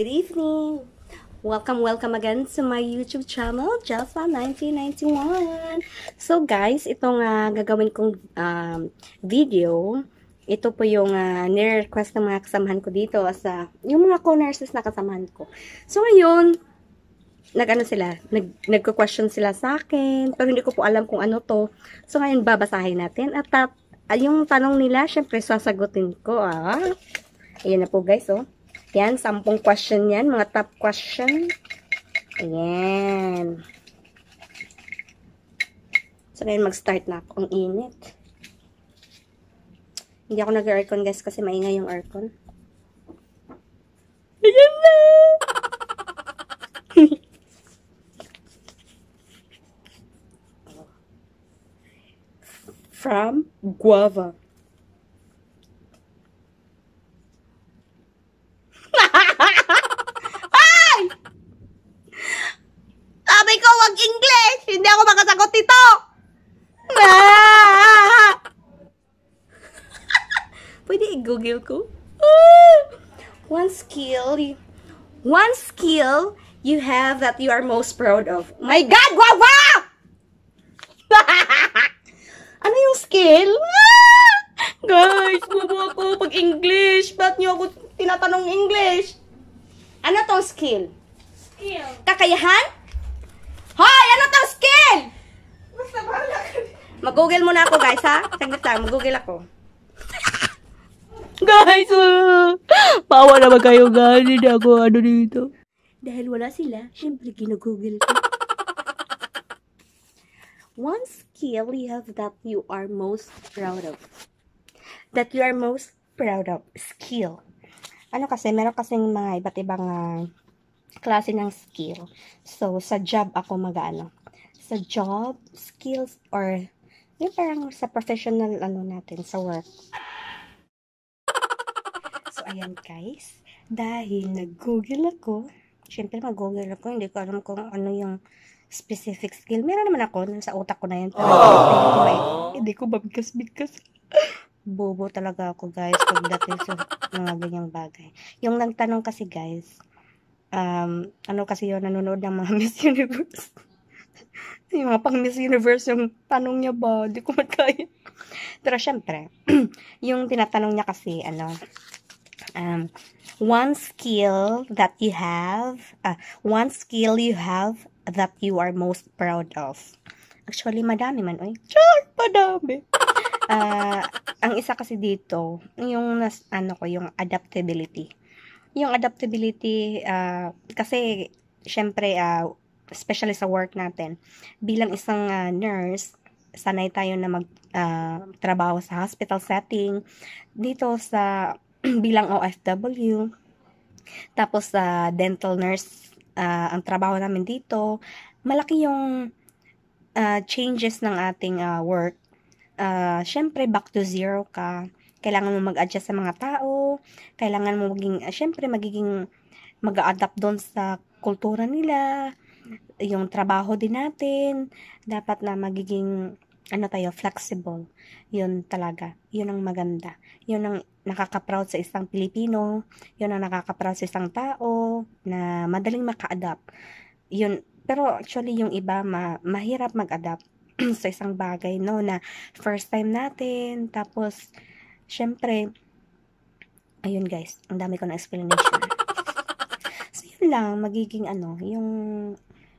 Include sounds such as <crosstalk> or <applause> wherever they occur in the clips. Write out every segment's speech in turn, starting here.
Good evening! Welcome, welcome again to my YouTube channel, Jelfa1991. So guys, itong uh, gagawin kong um, video, ito po yung uh, nire-request ng mga kasamahan ko dito sa ah, yung mga co-nurses na kasamahan ko. So ngayon, nag-ano sila, nag, nagko-question sila sa akin, pero hindi ko po alam kung ano to. So ngayon, babasahin natin at uh, yung tanong nila, syempre sasagutin ko. Ah. Ayan na po guys, oh. Yan, sampung question yan. Mga top question. Ayan. So, ngayon mag-start na ako. Ang init. Hindi ako nag-aircon guys kasi maingay yung aircon. Ayan na! <laughs> From guava. one skill one skill you have that you are most proud of. My God, wawa! <laughs> ano yung skill? <laughs> Guys, bobo ako pag English. Ba't niyo ako tinatanong English? Ano tong skill? Skill. Kakayahan? Hoy, ano tong skill? Mag-google muna ako, guys, ha? Saglit lang, mag-google ako. <laughs> guys, uh na ba kayo guys. Hindi ako ano dito. Dahil wala sila, syempre ginugoogle ko. One skill you have that you are most proud of. That you are most proud of. Skill. Ano kasi, meron kasing mga iba't ibang uh, klase ng skill. So, sa job ako mag-ano. Sa job, skills, or yung parang sa professional ano natin, sa work ayan guys, dahil nag-google ako, syempre mag-google ako, hindi ko alam kung ano yung specific skill. Meron naman ako, sa utak ko na yun. Pero hindi ko, ko bigkas Bobo talaga ako guys, pagdating sa mga ganyang bagay. Yung nagtanong kasi guys, um, ano kasi yun, nanonood ng mga <laughs> Miss Universe. yung mga pang Miss Universe yung tanong niya ba, di ko <laughs> magkaya. Pero syempre, <clears throat> yung tinatanong niya kasi, ano, um, one skill that you have, uh, one skill you have that you are most proud of. Actually, madami man. Oy. Char, madami. Uh, <laughs> ang isa kasi dito, yung nas, ano ko, yung adaptability. Yung adaptability, uh, kasi, syempre, uh, especially sa work natin, bilang isang uh, nurse, sanay tayo na magtrabaho uh, sa hospital setting. Dito sa <clears throat> bilang OFW. Tapos sa uh, dental nurse, uh, ang trabaho namin dito, malaki yung uh, changes ng ating uh, work. Uh, syempre back to zero ka. Kailangan mo mag-adjust sa mga tao, kailangan mo maging uh, syempre magiging mag-adapt doon sa kultura nila, yung trabaho din natin, dapat na magiging ano tayo, flexible. Yun talaga. Yun ang maganda. Yun ang nakaka-proud sa isang Pilipino, yun ang nakaka-proud sa isang tao na madaling maka-adapt. Yun, pero actually yung iba ma- mahirap mag-adapt <clears throat> sa isang bagay no na first time natin tapos syempre ayun guys, ang dami ko na explanation. <laughs> So yun lang magiging ano, yung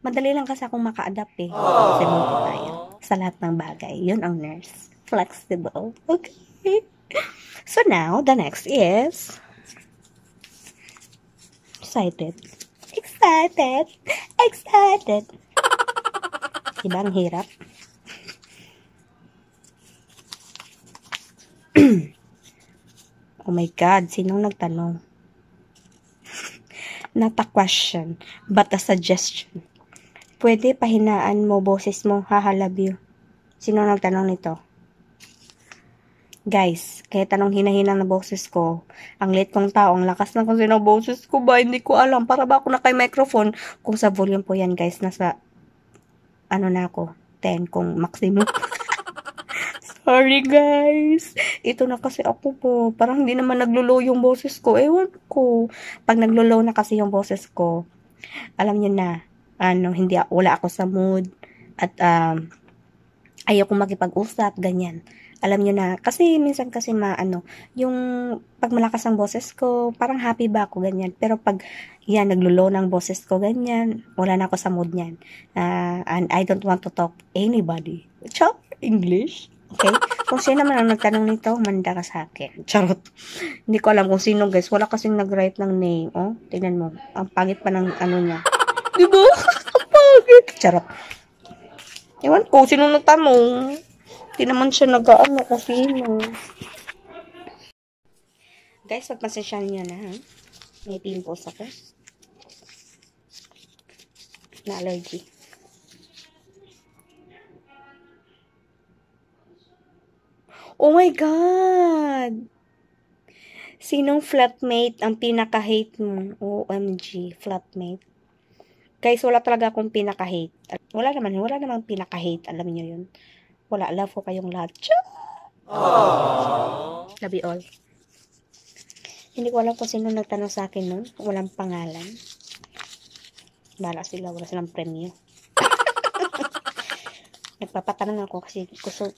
madali lang kasi akong maka-adapt eh. Kasi tayo sa lahat ng bagay. Yun ang nurse. Flexible. Okay. So now, the next is excited. Excited. Excited. Diba? Ang hirap. <clears throat> oh my God. Sinong nagtanong? Not a question, but a suggestion. Pwede pahinaan mo boses mo. Haha, love you. Sinong nagtanong nito? Guys, kahit anong hinahinang na boses ko, ang late kong tao, ang lakas ng kung sino boses ko ba, hindi ko alam. Para ba ako na kay microphone? Kung sa volume po yan, guys, nasa, ano na ako, 10 kung maximum. <laughs> Sorry, guys. Ito na kasi ako po. Parang hindi naman naglo-low yung boses ko. Ewan ko. Pag naglo-low na kasi yung boses ko, alam niyo na, ano, hindi, wala ako sa mood. At, um, ayoko makipag-usap, ganyan alam nyo na, kasi minsan kasi maano, yung pag malakas ang boses ko, parang happy ba ako, ganyan. Pero pag, yan, naglulo ng boses ko, ganyan, wala na ako sa mood niyan. Uh, and I don't want to talk anybody. Chop, English. Okay? Kung sino naman ang nagtanong nito, manda ka sa akin. <laughs> Charot. Hindi ko alam kung sino, guys. Wala kasing nag-write ng name. Oh, tingnan mo. Ang pangit pa ng ano niya. Diba? <laughs> Ang pangit. Charot. Ewan ko, sino nagtanong? Hindi naman siya nag-ano kasi na. Guys, pagpasensyahan niya na ha. May pimples ako. Na allergy. Oh my God! Sinong flatmate ang pinaka-hate mo? OMG, flatmate. Guys, wala talaga akong pinaka-hate. Wala naman, wala namang pinaka-hate. Alam niyo yun. Wala, love ko kayong lahat. Aww. Love you all. Hindi ko alam kung sino nagtanong sa akin nun. Walang pangalan. Bala sila, wala silang premyo. <laughs> Nagpapatanong ako kasi gusto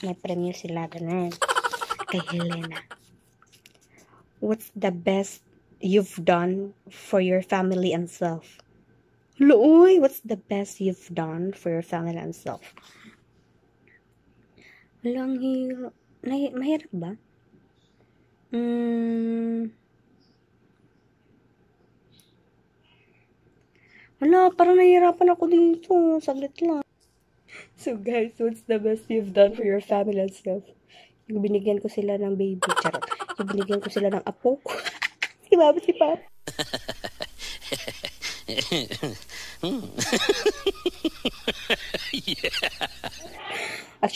may premyo sila. Ganun. Kay Helena. What's the best you've done for your family and self? Looy, what's the best you've done for your family and self? Wala, ang hirap. Nahi- mahirap ba? Mm, wala, parang nahihirapan ako dito. Saglit lang. So guys, what's the best you've done for your family and self? Yung binigyan ko sila ng baby. Charot. Yung binigyan ko sila ng apo. <laughs> si Baba, si Papa. <laughs> hmm. <laughs>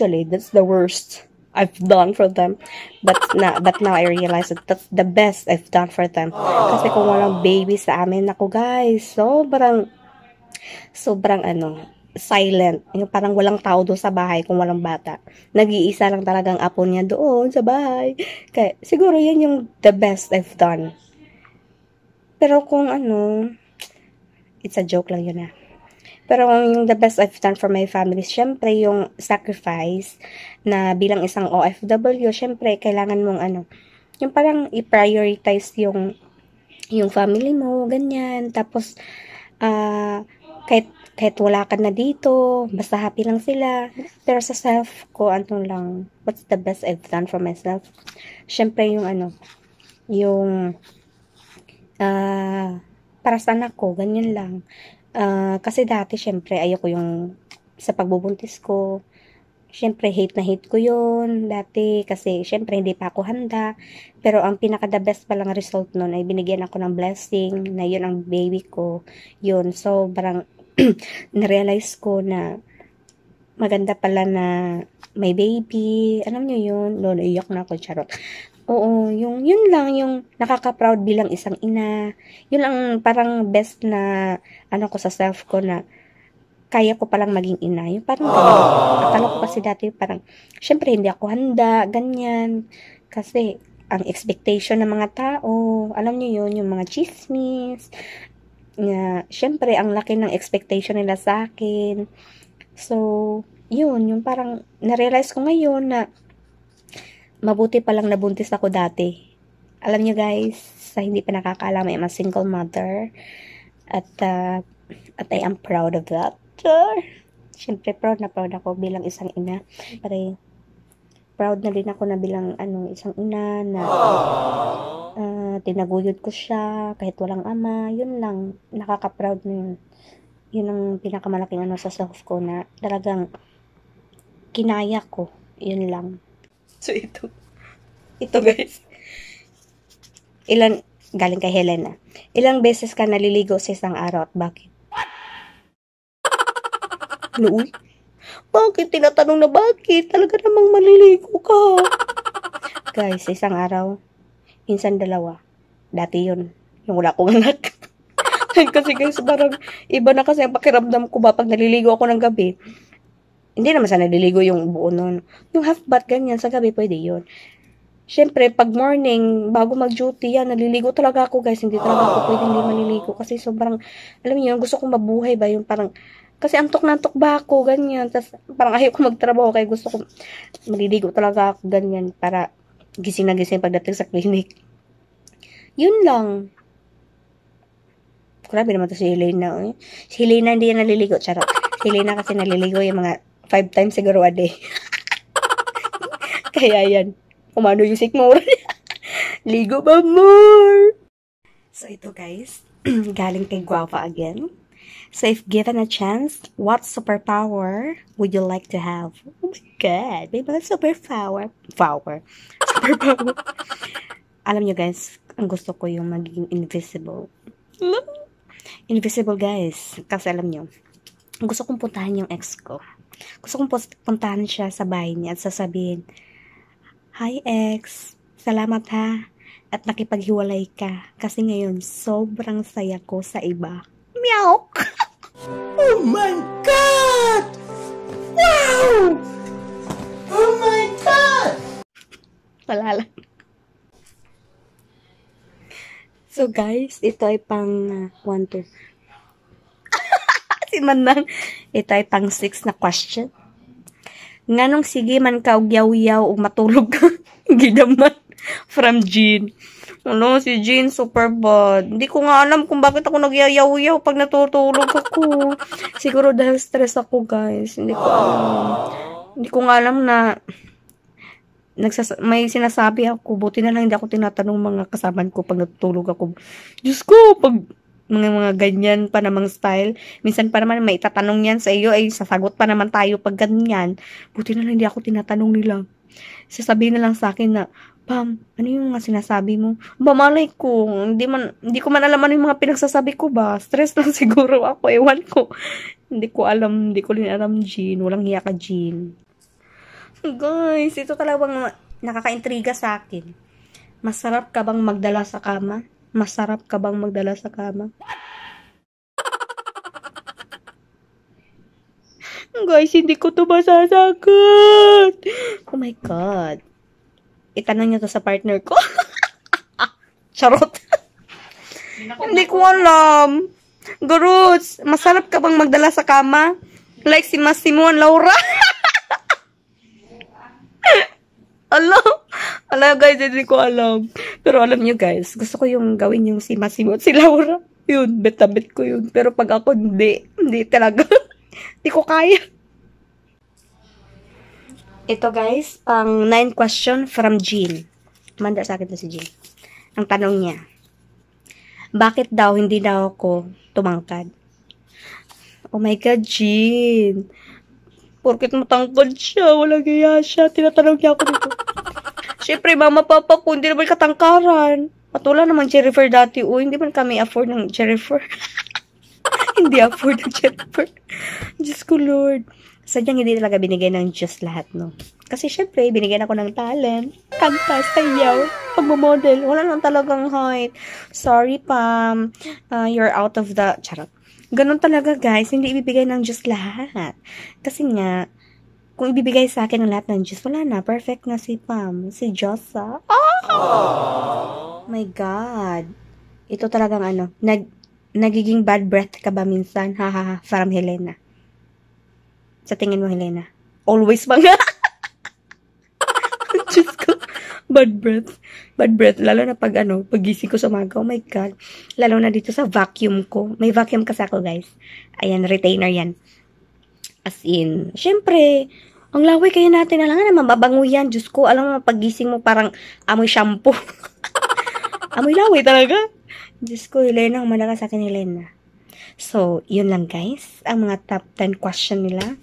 actually, that's the worst I've done for them. But na, but now I realize that that's the best I've done for them. Kasi kung walang baby sa amin, ako guys, sobrang, sobrang ano, silent. Yung parang walang tao doon sa bahay kung walang bata. Nag-iisa lang talaga ang apo niya doon sa bahay. Kaya, siguro yan yung the best I've done. Pero kung ano, it's a joke lang yun ah. Pero yung the best I've done for my family, syempre yung sacrifice na bilang isang OFW, syempre kailangan mong ano, yung parang i-prioritize yung yung family mo, ganyan. Tapos, ah, uh, kahit, kahit wala ka na dito, basta happy lang sila. Pero sa self ko, ano lang, what's the best I've done for myself? Syempre yung ano, yung, ah, uh, para sa anak ko, ganyan lang. Uh, kasi dati, syempre, ayoko yung sa pagbubuntis ko. Syempre, hate na hate ko yun dati kasi syempre hindi pa ako handa. Pero ang pinaka the best palang result nun ay binigyan ako ng blessing na yun ang baby ko. Yun, so parang <clears throat> narealize ko na maganda pala na may baby. Alam nyo yun? Lolo, iyak na ako, charot. Oo, yung, yun lang, yung nakaka-proud bilang isang ina. Yun ang parang best na, ano ko sa self ko na, kaya ko palang maging ina. Yung parang, Aww. akala ko kasi dati parang, syempre hindi ako handa, ganyan. Kasi, ang expectation ng mga tao, alam niyo yun, yung mga chismis, na, syempre, ang laki ng expectation nila sa akin. So, yun, yung parang narealize ko ngayon na mabuti palang nabuntis ako dati. Alam nyo guys, sa hindi pa nakakaalam, I'm a single mother. At, uh, at I am proud of that. Siyempre, proud na proud ako bilang isang ina. Pare, proud na rin ako na bilang ano, isang ina na uh, tinaguyod ko siya kahit walang ama. Yun lang, nakaka-proud na yun yun ang pinakamalaking ano sa self ko na talagang kinaya ko. Yun lang. So, ito. Ito, guys. Ilan, galing kay Helena. Ah. Ilang beses ka naliligo sa isang araw at bakit? Luoy? Ano, bakit? Tinatanong na bakit? Talaga namang maliligo ka. guys, isang araw, minsan dalawa. Dati yun. Yung wala kong anak. <laughs> kasi guys, parang iba na kasi ang pakiramdam ko ba pag naliligo ako ng gabi. Hindi naman sa naliligo yung buo nun. Yung half bath, ganyan, sa gabi pwede yun. Siyempre, pag morning, bago mag-duty, yan, naliligo talaga ako, guys. Hindi talaga ako pwede hindi maliligo. Kasi sobrang, alam niyo, gusto ko mabuhay ba yung parang, kasi antok na antok ba ako, ganyan. Tapos, parang ayaw ko magtrabaho, kaya gusto ko, maliligo talaga ako, ganyan. Para, gising na gising pagdating sa clinic. Yun lang. Grabe naman to si Elena. Eh. Si Elena hindi yan naliligo. Charot. Si Elena kasi naliligo yung mga five times siguro a day. <laughs> Kaya yan. Umano yung sigmura niya. <laughs> Ligo ba more? So ito guys, <clears throat> galing kay Guapa again. So if given a chance, what superpower would you like to have? Oh my God, may mga superpower. Power. <laughs> Superpower. Alam nyo guys, ang gusto ko yung maging invisible. Love Invisible guys. Kasi alam nyo, gusto kong puntahan yung ex ko. Gusto kong puntahan siya sa bahay niya at sasabihin, Hi ex, salamat ha. At nakipaghiwalay ka. Kasi ngayon, sobrang saya ko sa iba. Meow! <laughs> oh my God! Wow! Oh my God! Wala lang. So guys, ito ay pang 1, uh, man <laughs> si ito ay pang 6 na question. Nga Nganong sige man ka ugyaw-yaw o matulog ka. <laughs> Gidaman. From Jean. Ano, si Jean, super bad. Hindi ko nga alam kung bakit ako nagyayaw-yaw pag natutulog ako. Siguro dahil stress ako, guys. Hindi ko alam. Hindi ko nga alam na nagsas- may sinasabi ako, buti na lang hindi ako tinatanong mga kasaban ko pag natutulog ako. Diyos ko, pag mga mga ganyan pa namang style. Minsan pa naman may tatanong yan sa iyo ay sasagot pa naman tayo pag ganyan. Buti na lang hindi ako tinatanong nila. Sasabi na lang sa akin na, Pam, ano yung mga sinasabi mo? Ba, malay ko. Hindi, man, hindi ko man alam ano yung mga pinagsasabi ko ba. Stress <laughs> lang siguro ako. Ewan ko. hindi ko alam. Hindi ko rin alam, Jean. Walang hiya ka, Jean. Guys, ito talagang nakaka-intriga sa akin. Masarap ka bang magdala sa kama? Masarap ka bang magdala sa kama? <laughs> Guys, hindi ko to masasagot. Oh my God. Itanong niya to sa partner ko. <laughs> Charot. hindi ko alam. Guruts, masarap ka bang magdala sa kama? Like si Masimon Laura. <laughs> Alam guys, hindi ko alam. Pero alam nyo guys, gusto ko yung gawin yung si Masimo at si Laura. Yun, betabit ko yun. Pero pag ako, hindi. Hindi talaga. <laughs> hindi ko kaya. Ito guys, pang 9 question from Jean. Manda sa akin na si Jean. Ang tanong niya, bakit daw hindi daw ako tumangkad? Oh my God, Jean. Porkit matangkad siya, wala gaya siya. Tinatanong niya ako dito. Siyempre, mama, papa ko, hindi naman katangkaran. At naman Jennifer dati. O, hindi man kami afford ng Jennifer. <laughs> hindi afford ng Jennifer. Diyos ko, Lord. Sadyang hindi talaga binigay ng Diyos lahat, no? Kasi syempre, binigyan ako ng talent. Kanta, sayaw, pagmamodel. Wala nang talagang height. Sorry, Pam. Uh, you're out of the... Charot. Ganun talaga, guys. Hindi ibibigay ng Diyos lahat. Kasi nga, kung ibibigay sa akin ang lahat ng Diyos, wala na. Perfect na si Pam. Si Josa. Oh! My God. Ito talagang ano, nag, nagiging bad breath ka ba minsan? Ha ha ha. From Helena. Sa tingin mo, Helena? Always bang? <laughs> Diyos ko. Bad breath. Bad breath. Lalo na pag ano, pagising ko sa umaga. Oh my God. Lalo na dito sa vacuum ko. May vacuum kasi ako, guys. Ayan, retainer yan. As in, syempre, ang laway kaya natin. Alam nga naman, mabango yan. Diyos ko, alam mo, pagising mo parang amoy shampoo. <laughs> amoy laway talaga. Diyos ko, Helena, umalaga sa akin Helena. So, yun lang guys. Ang mga top 10 question nila.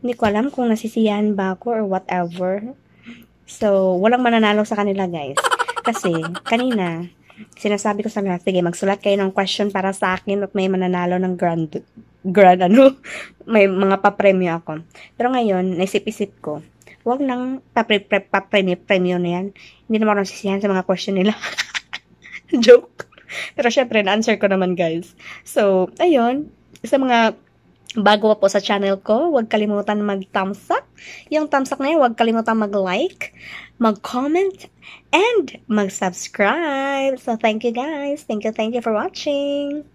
Hindi ko alam kung nasisiyahan ba ako or whatever. So, walang mananalo sa kanila guys. <laughs> Kasi, kanina, sinasabi ko sa mga, sige, magsulat kayo ng question para sa akin at may mananalo ng grand grand, <laughs> ano, may mga papremyo ako. Pero ngayon, naisip-isip ko, huwag nang papremyo-premyo na yan. Hindi naman ako nasisiyahan sa mga question nila. <laughs> Joke. Pero syempre, na-answer ko naman, guys. So, ayun, sa mga bago po sa channel ko, huwag kalimutan mag-thumbs up. Yung thumbs up na yun, huwag kalimutan mag-like, mag-comment, and mag-subscribe. So, thank you guys. Thank you, thank you for watching.